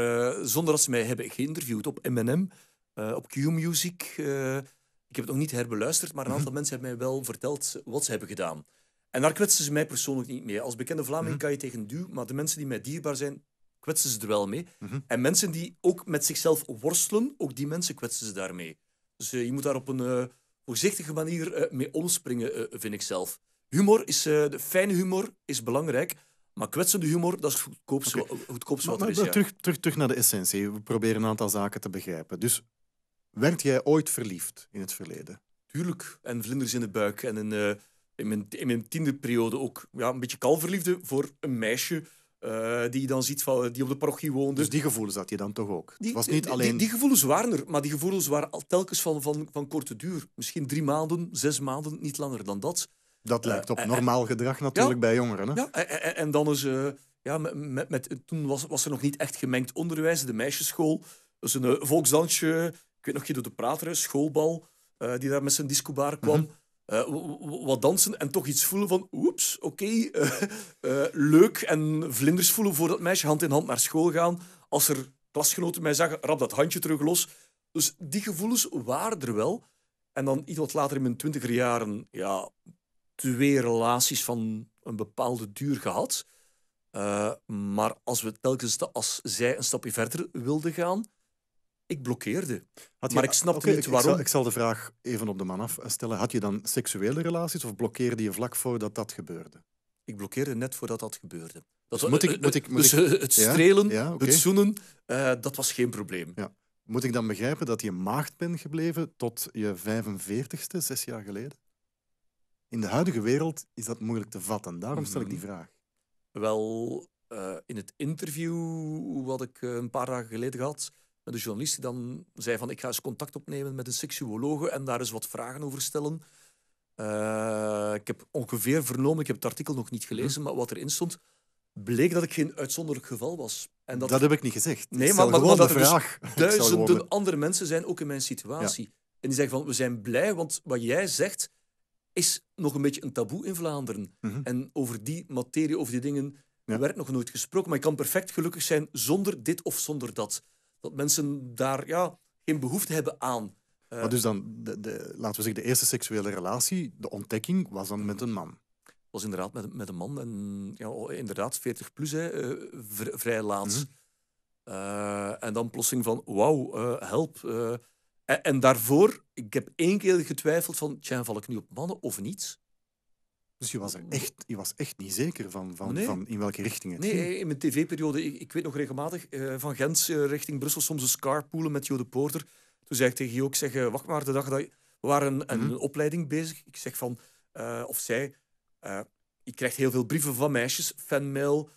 zonder dat ze mij hebben geïnterviewd op M&M, op Q-Music. ik heb het nog niet herbeluisterd, maar een mhm. aantal mensen hebben mij wel verteld wat ze hebben gedaan. En daar kwetsen ze mij persoonlijk niet mee. Als bekende Vlaming mhm. kan je tegen duw, maar de mensen die mij dierbaar zijn, kwetsen ze er wel mee. Mhm. En mensen die ook met zichzelf worstelen, ook die mensen kwetsen ze daarmee. Dus eh, je moet daar op een eh, voorzichtige manier eh, mee omspringen, vind ik zelf. Humor is, de fijne humor is belangrijk. Maar kwetsende humor, dat is het goedkoopste, wat maar, er is. Terug, terug, terug naar de essentie. We proberen een aantal zaken te begrijpen. Dus werd jij ooit verliefd in het verleden? Tuurlijk. En vlinders in de buik en een in mijn, in mijn tiende periode ook ja, een beetje kalverliefde voor een meisje. Eh, die je dan ziet van, eh, die op de parochie woonde. Dus die gevoelens had je dan toch ook? Die, het was niet alleen... Die, die, gevoelens waren er, maar die gevoelens waren al telkens van, van, van korte duur. Misschien drie maanden, zes maanden, niet langer dan dat. Dat lijkt eh, op normaal gedrag natuurlijk bij jongeren. Hè? Ja, en, dan is... ja, met, met, toen was, was er nog niet echt gemengd onderwijs, de meisjesschool. Dus een volksdansje, ik weet nog, niet door de prater, schoolbal, die daar met zijn discobar kwam. Mhm. Eh, wat dansen en toch iets voelen van oeps, oké, eh, eh, leuk en vlinders voelen voor dat meisje, hand in hand naar school gaan. Als er klasgenoten mij zeggen, rap dat handje terug los. Dus die gevoelens waren er wel. En dan iets wat later in mijn twintiger jaren, ja, twee relaties van een bepaalde duur gehad. maar als, we telkens de, als zij een stapje verder wilden gaan, ik blokkeerde. maar ik snapte niet waarom. Ik zal, de vraag even op de man afstellen. Had je dan seksuele relaties of blokkeerde je vlak voordat dat gebeurde? Ik blokkeerde net voordat dat gebeurde. Dat, dus moet ik, eh, moet ik, eh, dus eh, het strelen, het zoenen, dat was geen probleem. Moet ik dan begrijpen dat je maagd bent gebleven tot je 45ste, zes jaar geleden? In de huidige wereld is dat moeilijk te vatten. Daarom stel ik die mhm. vraag. Wel, in het interview wat ik een paar dagen geleden had, de journalist die dan zei van ik ga eens contact opnemen met een seksuoloog en daar eens wat vragen over stellen. Eh, ik heb ongeveer vernomen, ik heb het artikel nog niet gelezen, mhm. maar wat erin stond, bleek dat ik geen uitzonderlijk geval was. En dat, dat heb ik niet gezegd. Nee, maar, dat er dus duizenden andere mensen zijn, ook in mijn situatie. En die zeggen van, we zijn blij, want wat jij zegt is nog een beetje een taboe in Vlaanderen. Mhm. En over die materie, over die dingen, werd nog nooit gesproken. Maar je kan perfect gelukkig zijn zonder dit of zonder dat dat mensen daar ja, geen behoefte hebben aan. Uh, maar dus dan, de, laten we zeggen, de eerste seksuele relatie, de ontdekking, was dan met een man? Was inderdaad met, met een man. En ja, oh, inderdaad, 40 plus, hè, eh, vrij laat. Mhm. Eh, en dan plossing van, wauw, help. En, en, daarvoor, ik heb één keer getwijfeld van, tja, val ik nu op mannen of niet? Dus je was mm. echt, je was echt niet zeker van, van, van in welke richting het nee, ging? Nee, in mijn tv-periode, ik, ik, weet nog regelmatig, eh, van Gent eh, richting Brussel soms eens carpoolen met De Poorter. Toen zei ik tegen je ook zeg, eh, wacht maar, de dag dat... We waren een, een, mhm. opleiding bezig. Ik zeg van, of zij... ik krijg heel veel brieven van meisjes, fanmail.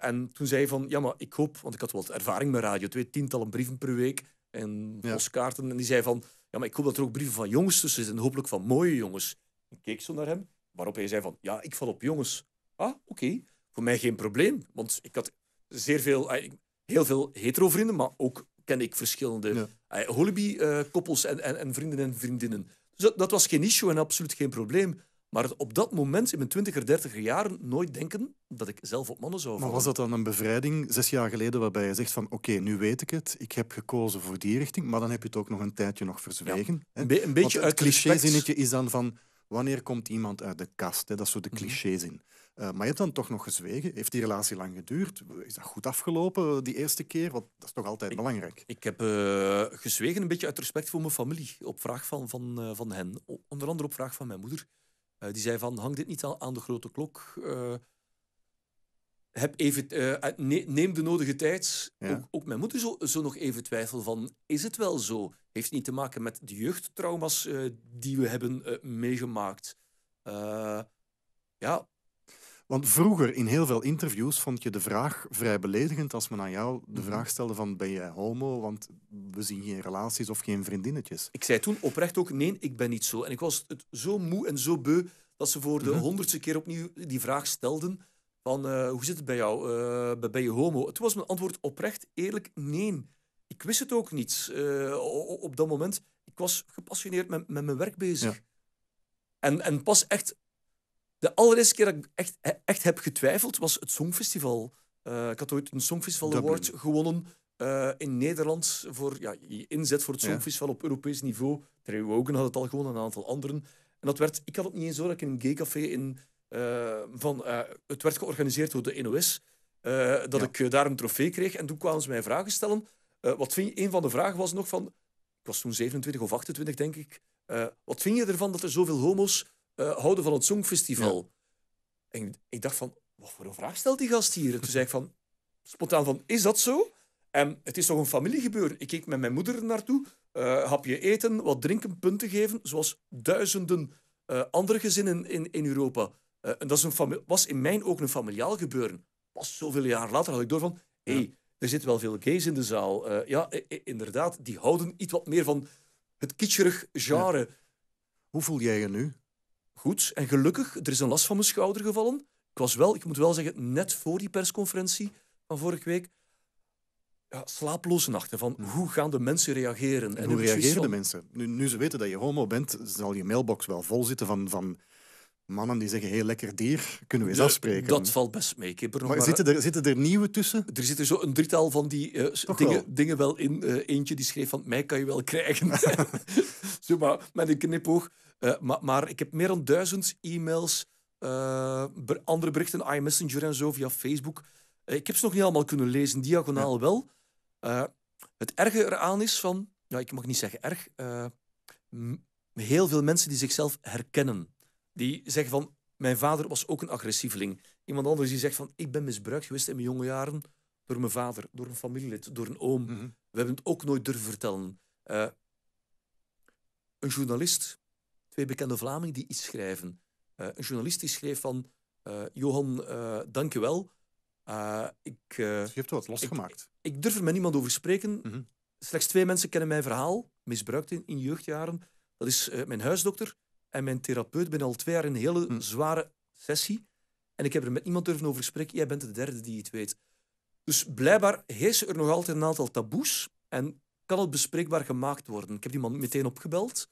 en toen zei hij van, ja, maar ik hoop... Want ik had wel ervaring met radio, twee tientallen brieven per week en ja. postkaarten. En die zei van, ja, maar ik hoop dat er ook brieven van jongens tussen zitten. Hopelijk van mooie jongens. Ik keek zo naar hem. Waarop je zei van, ja, ik val op jongens. Ah, oké. Voor mij geen probleem, want ik had zeer veel, eh, heel veel hetero-vrienden, maar ook ken ik verschillende ja. Eh, eh, koppels en, en, en, vrienden en vriendinnen. Dus dat, was geen issue en absoluut geen probleem. Maar op dat moment, in mijn twintiger, dertiger jaren, nooit denken dat ik zelf op mannen zou vallen. Maar was dat dan een bevrijding, zes jaar geleden, waarbij je zegt van oké, nu weet ik het, ik heb gekozen voor die richting, maar dan heb je het ook nog een tijdje nog verzwegen. Een, be een, beetje het uit cliché-zinnetje is dan van wanneer komt iemand uit de kast? Hè? Dat is zo de mhm. clichés in. Eh, maar je hebt dan toch nog gezwegen. Heeft die relatie lang geduurd? Is dat goed afgelopen die eerste keer? Want dat is toch altijd belangrijk. Ik heb eh, gezwegen een beetje uit respect voor mijn familie. Op vraag van, van, eh, van hen. Onder andere op vraag van mijn moeder. die zei van, hang dit niet aan, aan de grote klok heb even, eh, neem de nodige tijd. Ook, ook, mijn moeder zo, zo nog even twijfel van, is het wel zo? Heeft niet te maken met de jeugdtrauma's eh, die we hebben eh, meegemaakt. ja. Want vroeger, in heel veel interviews, vond je de vraag vrij beledigend als men aan jou de mhm. vraag stelde van, ben jij homo? Want we zien geen relaties of geen vriendinnetjes. Ik zei toen oprecht ook, nee, ik ben niet zo. En ik was het zo moe en zo beu dat ze voor de mhm. honderdste keer opnieuw die vraag stelden van eh, hoe zit het bij jou, uh, ben je homo? Het was mijn antwoord oprecht eerlijk nee. Ik wist het ook niet eh, op dat moment. Ik was gepassioneerd met, met mijn werk bezig. En, en pas echt, de allereerste keer dat ik echt, echt heb getwijfeld was het Songfestival. ik had ooit een Songfestival Award gewonnen in Nederland voor ja, je inzet voor het Songfestival op Europees niveau. Terry Wogan had het al gewonnen, een aantal anderen. En dat werd, ik had het niet eens zo dat ik in een gaycafé in eh, van, eh, het werd georganiseerd door de NOS. Eh, dat ik daar een trofee kreeg. En toen kwamen ze mij vragen stellen. wat vind je, een van de vragen was nog van... Ik was toen 27 of 28, denk ik. wat vind je ervan dat er zoveel homo's houden van het Songfestival? En ik dacht van, wat voor een vraag stelt die gast hier? En toen zei ik van, spontaan van, is dat zo? En het is toch een familiegebeur? Ik keek met mijn moeder naartoe, Hap je eten, wat drinken, punten geven, zoals duizenden andere gezinnen in, in Europa. Eh, dat is een was in mijn ook een familiaal gebeuren. Pas zoveel jaar later had ik door van... Hé, hey, er zitten wel veel gays in de zaal. Eh, ja, eh, inderdaad, die houden iets wat meer van het kitscherig genre. Hoe voel jij je nu? Goed en gelukkig. Er is een last van mijn schouder gevallen. Ik was wel, ik moet wel zeggen, net voor die persconferentie van vorige week... Ja, slaaploze nachten van hoe gaan de mensen reageren. En, hoe reageren de mensen? Nu, nu ze weten dat je homo bent, zal je mailbox wel vol zitten van, van mannen die zeggen, heel lekker dier, kunnen we eens afspreken. Dat valt best mee. Ik maar, Zitten, er, zitten er nieuwe tussen? Eh, er zitten zo een drietal van die eh, dingen, wel. dingen wel in. Eh, eentje die schreef van, mij kan je wel krijgen. zo, maar, met een knipoog. maar, ik heb meer dan duizend e-mails, andere berichten, iMessenger en zo, via Facebook. ik heb ze nog niet allemaal kunnen lezen, diagonaal wel. het erge eraan is van, nou ik mag niet zeggen erg, heel veel mensen die zichzelf herkennen die zeggen van, mijn vader was ook een agressieveling. Iemand anders die zegt van, ik ben misbruikt geweest in mijn jonge jaren door mijn vader, door een familielid, door een oom. Mhm. We hebben het ook nooit durven vertellen. Eh, een journalist, twee bekende Vlamingen die iets schrijven. Eh, een journalist die schreef van, eh, Johan, dank je wel. ik, je hebt wat losgemaakt. Ik, ik, durf er met niemand over spreken. Mhm. Slechts twee mensen kennen mijn verhaal, misbruikt in, in jeugdjaren. Dat is mijn huisdokter en mijn therapeut ben al twee jaar in een hele hm. zware sessie. En ik heb er met niemand durven over spreken. Jij bent de derde die het weet. Dus blijkbaar heersen er nog altijd een aantal taboes. En kan het bespreekbaar gemaakt worden? Ik heb die man meteen opgebeld.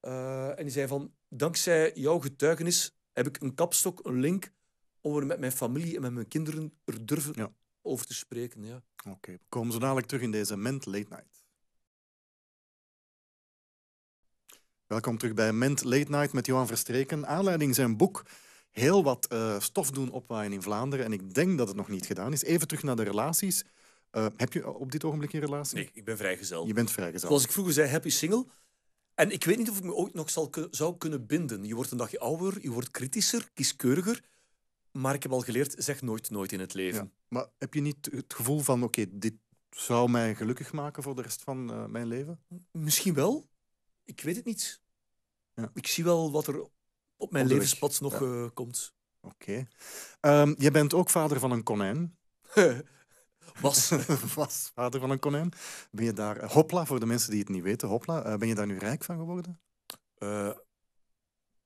Eh, en die zei van, dankzij jouw getuigenis heb ik een kapstok, een link, om er met mijn familie en met mijn kinderen er durven over te spreken. Ja. Oké, we komen zo dadelijk terug in deze Ment Late Night. Welkom terug bij Ment Late Night met Johan Verstreken. Aanleiding zijn boek heel wat eh, stof doen opwaaien in Vlaanderen. En ik denk dat het nog niet gedaan is. Even terug naar de relaties. Eh, heb je op dit ogenblik een relatie? Nee, ik ben vrijgezel. Je bent vrijgezel. Zoals ik vroeger zei, happy single. En ik weet niet of ik me ooit nog zal, zou kunnen binden. Je wordt een dagje ouder, je wordt kritischer, kieskeuriger. Maar ik heb al geleerd, zeg nooit nooit in het leven. Ja, maar heb je niet het gevoel van, oké, dit zou mij gelukkig maken voor de rest van eh, mijn leven? Misschien wel. Ik weet het niet ja. ik zie wel wat er op mijn levenspad nog eh, komt. Oké. Ehm, je bent ook vader van een konijn. Was. Was vader van een konijn. Ben je daar... Hopla, voor de mensen die het niet weten. Hopla, eh, ben je daar nu rijk van geworden? Eh,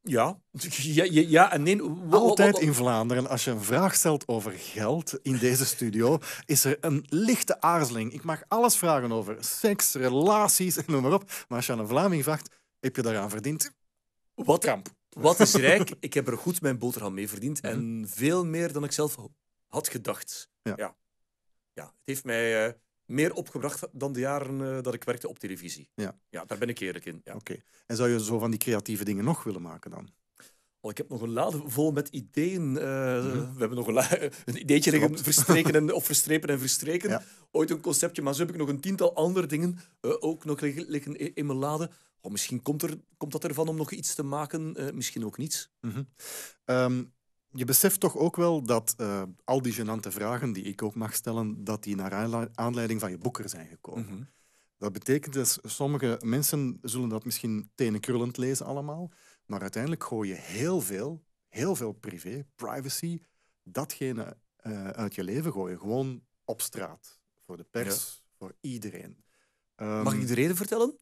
ja. ja. Ja, ja, en nee. Altijd in Vlaanderen, als je een vraag stelt over geld in deze studio, is er een lichte aarzeling. Ik mag alles vragen over seks, relaties en noem maar op. Maar als je aan een Vlaming vraagt, heb je daaraan verdiend? Wat, ramp. wat is rijk? ik heb er goed mijn boterham mee verdiend. En mhm. veel meer dan ik zelf had gedacht. Ja. ja. ja het heeft mij eh, meer opgebracht dan de jaren eh, dat ik werkte op televisie. Ja. ja, daar ben ik eerlijk in. Ja. Oké. En zou je zo van die creatieve dingen nog willen maken dan? Oh, ik heb nog een lade vol met ideeën. Eh, mhm. We hebben nog een, ideetje liggen verstreken en, of verstrepen en verstreken. Ooit een conceptje, maar zo heb ik nog een tiental andere dingen ook nog liggen, liggen in mijn lade. Oh, misschien komt, er, komt dat ervan om nog iets te maken, eh, misschien ook niets. Mhm. Ehm, je beseft toch ook wel dat eh, al die genante vragen die ik ook mag stellen, dat die naar aanleiding van je boeken zijn gekomen. Mhm. Dat betekent dus, sommige mensen zullen dat misschien tenenkrullend lezen allemaal, maar uiteindelijk gooi je heel veel, heel veel privé, privacy, datgene eh, uit je leven gooien. Gewoon op straat, voor de pers, voor iedereen. Ehm, mag ik de reden vertellen?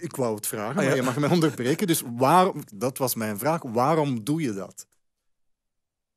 Ik wou het vragen, ah, maar je mag mij onderbreken. Dus waar? dat was mijn vraag, waarom doe je dat?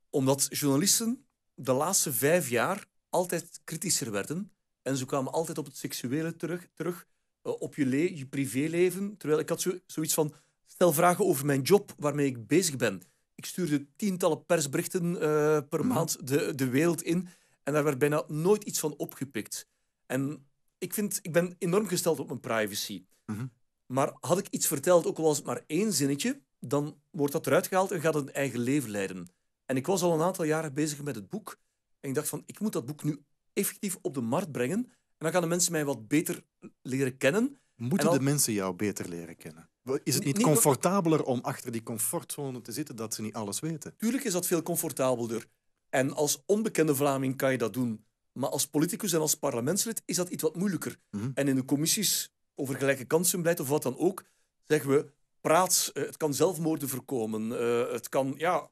Omdat journalisten de laatste vijf jaar altijd kritischer werden. En ze kwamen altijd op het seksuele terug, terug eh, op je, je privéleven. Terwijl ik had zoiets van, stel vragen over mijn job waarmee ik bezig ben. Ik stuurde tientallen persberichten eh, per mhm. maand de, de wereld in. En daar werd bijna nooit iets van opgepikt. En ik, vind, ik ben enorm gesteld op mijn privacy. Mhm. Maar had ik iets verteld, ook al was het maar één zinnetje, dan wordt dat eruit gehaald en gaat het een eigen leven leiden. En ik was al een aantal jaren bezig met het boek. En ik dacht van, ik moet dat boek nu effectief op de markt brengen. En dan gaan de mensen mij wat beter leren kennen. Moeten de mensen jou beter leren kennen? Is het niet comfortabeler om achter die comfortzone te zitten dat ze niet alles weten? Tuurlijk is dat veel comfortabelder. En als onbekende Vlaming kan je dat doen. Maar als politicus en als parlementslid is dat iets wat moeilijker. Mhm. En in de commissies over gelijke kansenbeleid of wat dan ook, zeggen we praat. Eh, het kan zelfmoorden voorkomen. Eh, het kan ja,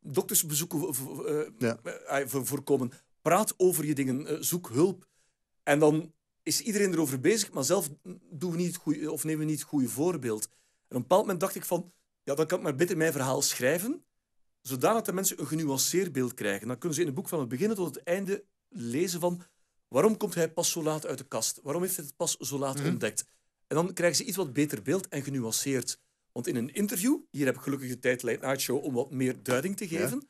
doktersbezoeken eh, ja. voorkomen. Praat over je dingen. zoek hulp. En dan is iedereen erover bezig, maar zelf doen we niet het of nemen we niet het goede voorbeeld. En op een bepaald moment dacht ik van, ja, dan kan ik maar beter mijn verhaal schrijven, zodat de mensen een genuanceerd beeld krijgen. Dan kunnen ze in het boek van het begin tot het einde lezen van Waarom komt hij pas zo laat uit de kast? Waarom heeft hij het pas zo laat mhm. ontdekt? En dan krijgen ze iets wat beter beeld en genuanceerd. Want in een interview, hier heb ik gelukkig de tijd Late Show om wat meer duiding te geven.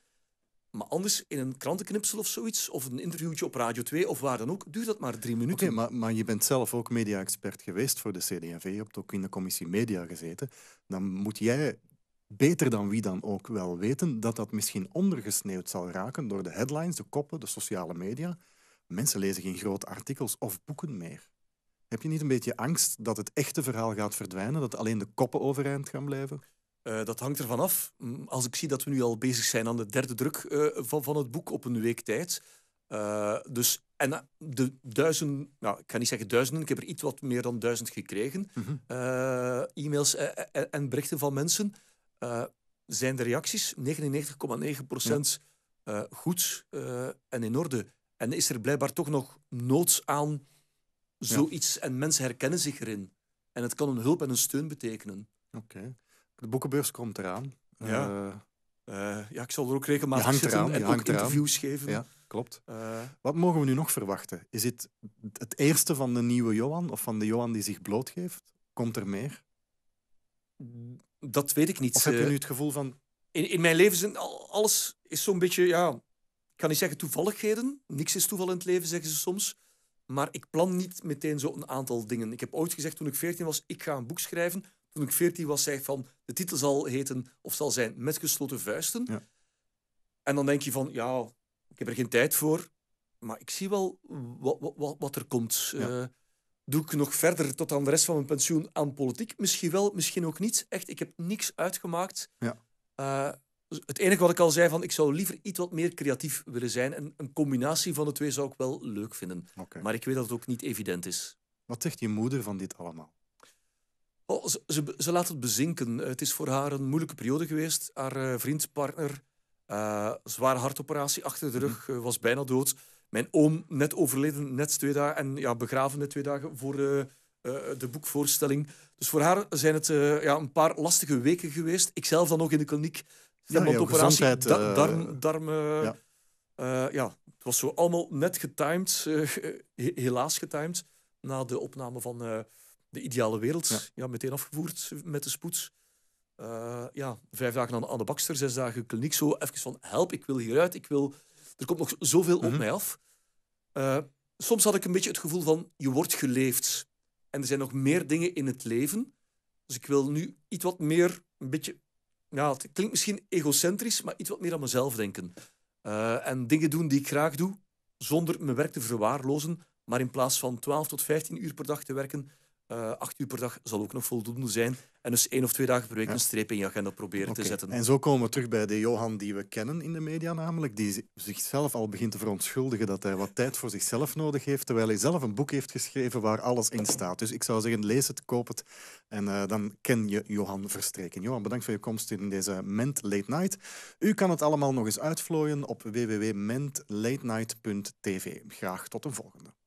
Maar anders in een krantenknipsel of zoiets, of een interviewtje op Radio 2 of waar dan ook, duurt dat maar drie minuten. Okay, maar, maar, je bent zelf ook media-expert geweest voor de CD&V. Je hebt ook in de commissie media gezeten. Dan moet jij beter dan wie dan ook wel weten dat dat misschien ondergesneeuwd zal raken door de headlines, de koppen, de sociale media. Mensen lezen geen grote artikels of boeken meer. Heb je niet een beetje angst dat het echte verhaal gaat verdwijnen, dat alleen de koppen overeind gaan blijven? Eh, dat hangt ervan af. Als ik zie dat we nu al bezig zijn aan de derde druk eh, van, van het boek op een week tijd. Eh, dus, en de duizend, nou, ik ga niet zeggen duizenden, ik heb er iets wat meer dan duizend gekregen. Mhm. e-mails en, berichten van mensen. zijn de reacties 99,9% goed en in orde? En is er blijkbaar toch nog noods aan zoiets. En mensen herkennen zich erin. En het kan een hulp en een steun betekenen. Oké. De boekenbeurs komt eraan. Ja. Eh, eh, ja, ik zal er ook regelmatig hangt zitten en hangt ook interviews geven. Ja, klopt. Eh. Wat mogen we nu nog verwachten? Is dit het eerste van de nieuwe Johan of van de Johan die zich blootgeeft? Komt er meer? Dat weet ik niet. Of heb je nu het gevoel van... In, in mijn leven is alles is zo'n beetje... Ja, ik kan niet zeggen toevalligheden. Niks is toeval in het leven, zeggen ze soms. Maar ik plan niet meteen zo'n aantal dingen. Ik heb ooit gezegd toen ik 14 was, ik ga een boek schrijven. Toen ik 14 was, zei ik van, de titel zal heten of zal zijn Met gesloten vuisten. Ja. En dan denk je van, ja, ik heb er geen tijd voor. Maar ik zie wel wat, wat, wat er komt. Eh, doe ik nog verder tot aan de rest van mijn pensioen aan politiek? Misschien wel, misschien ook niet. Echt, ik heb niks uitgemaakt. Ja. Eh, het enige wat ik al zei, van ik zou liever iets wat meer creatief willen zijn. En een combinatie van de twee zou ik wel leuk vinden. Maar ik weet dat het ook niet evident is. Wat zegt je moeder van dit allemaal? Oh, ze, ze, laat het bezinken. Eh, het is voor haar een moeilijke periode geweest. Haar uh, eh, vriend, partner, eh, zware hartoperatie achter de rug, mhm. was bijna dood. Mijn oom, net overleden, net twee dagen, en ja, begraven net twee dagen voor de boekvoorstelling. Dus voor haar zijn het ja, een paar lastige weken geweest. Ikzelf dan nog in de kliniek Stembandoperatie, ja, da eh, darm, darmen... Ja. Uh, ja. het was zo allemaal net getimed, eh, helaas getimed, na de opname van De Ideale Wereld. Ja. meteen afgevoerd met de spoed. ja, vijf dagen aan, de bakster, zes dagen kliniek. Zo even van, help, ik wil hieruit, ik wil... Er komt nog zoveel op mhm. mij af. soms had ik een beetje het gevoel van, je wordt geleefd. En er zijn nog meer dingen in het leven. Dus ik wil nu iets wat meer, een beetje ja, het klinkt misschien egocentrisch, maar iets wat meer aan mezelf denken. Eh, en dingen doen die ik graag doe, zonder mijn werk te verwaarlozen. Maar in plaats van 12 tot 15 uur per dag te werken, uh, acht uur per dag zal ook nog voldoende zijn. En dus één of twee dagen per week een streep in je agenda proberen te zetten. En zo komen we terug bij de Johan die we kennen in de media, namelijk die zichzelf al begint te verontschuldigen dat hij wat tijd voor zichzelf nodig heeft, terwijl hij zelf een boek heeft geschreven waar alles in staat. Dus ik zou zeggen, lees het, koop het en eh, dan ken je Johan Verstreken. Johan, bedankt voor je komst in deze Ment Late Night. U kan het allemaal nog eens uitvlooien op www.mentlatenight.tv. Graag tot een volgende.